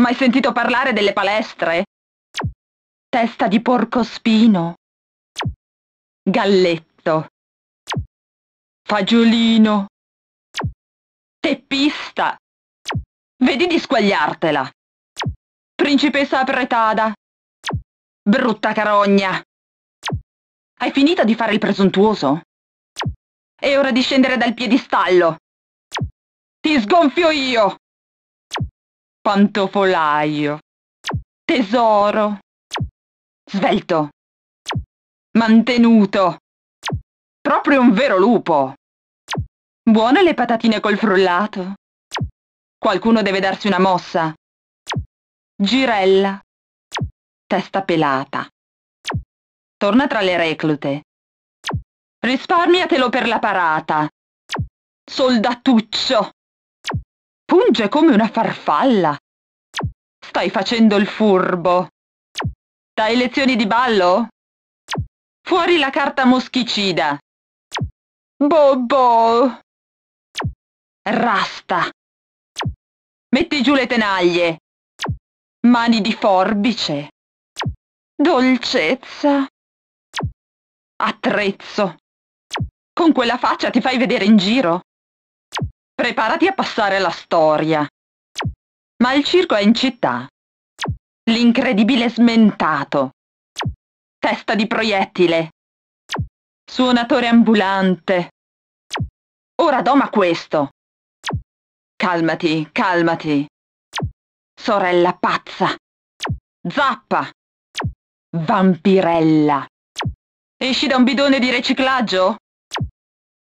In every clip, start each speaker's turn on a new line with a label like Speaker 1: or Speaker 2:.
Speaker 1: Mai sentito parlare delle palestre? Testa di porcospino. Galletto. Fagiolino. Teppista. Vedi di squagliartela. Principessa apretada. Brutta carogna. Hai finito di fare il presuntuoso? È ora di scendere dal piedistallo. Ti sgonfio io! Pantofolaio. Tesoro. Svelto. Mantenuto. Proprio un vero lupo. Buone le patatine col frullato. Qualcuno deve darsi una mossa. Girella. Testa pelata. Torna tra le reclute. Risparmiatelo per la parata. Soldatuccio punge come una farfalla. Stai facendo il furbo. Dai lezioni di ballo? Fuori la carta moschicida. Bobo. Rasta. Metti giù le tenaglie. Mani di forbice. Dolcezza. Attrezzo. Con quella faccia ti fai vedere in giro? Preparati a passare la storia. Ma il circo è in città. L'incredibile smentato. Testa di proiettile. Suonatore ambulante. Ora doma questo. Calmati, calmati. Sorella pazza. Zappa. Vampirella. Esci da un bidone di riciclaggio?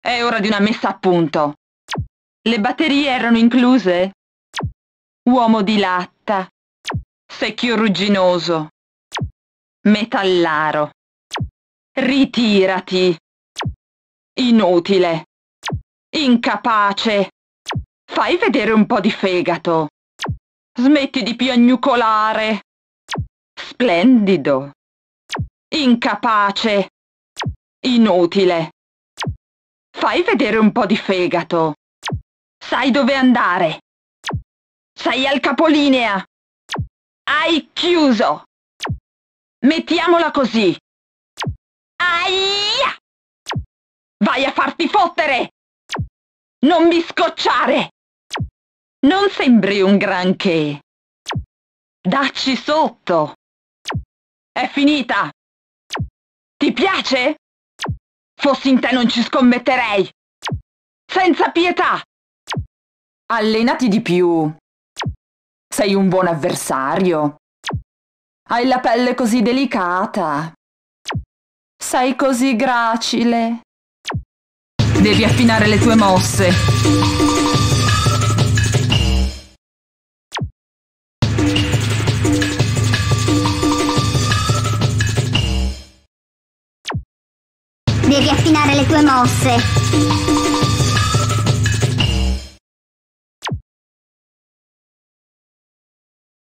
Speaker 1: È ora di una messa a punto. Le batterie erano incluse? Uomo di latta. Secchio rugginoso. Metallaro. Ritirati. Inutile. Incapace. Fai vedere un po' di fegato. Smetti di piagnucolare. Splendido. Incapace. Inutile. Fai vedere un po' di fegato. Sai dove andare. Sei al capolinea. Hai chiuso. Mettiamola così. Aia! Vai a farti fottere! Non mi scocciare! Non sembri un granché. Dacci sotto. È finita. Ti piace? Fossi in te non ci scommetterei. Senza pietà. Allenati di più. Sei un buon avversario. Hai la pelle così delicata. Sei così gracile. Devi affinare le tue mosse. Devi affinare le tue mosse.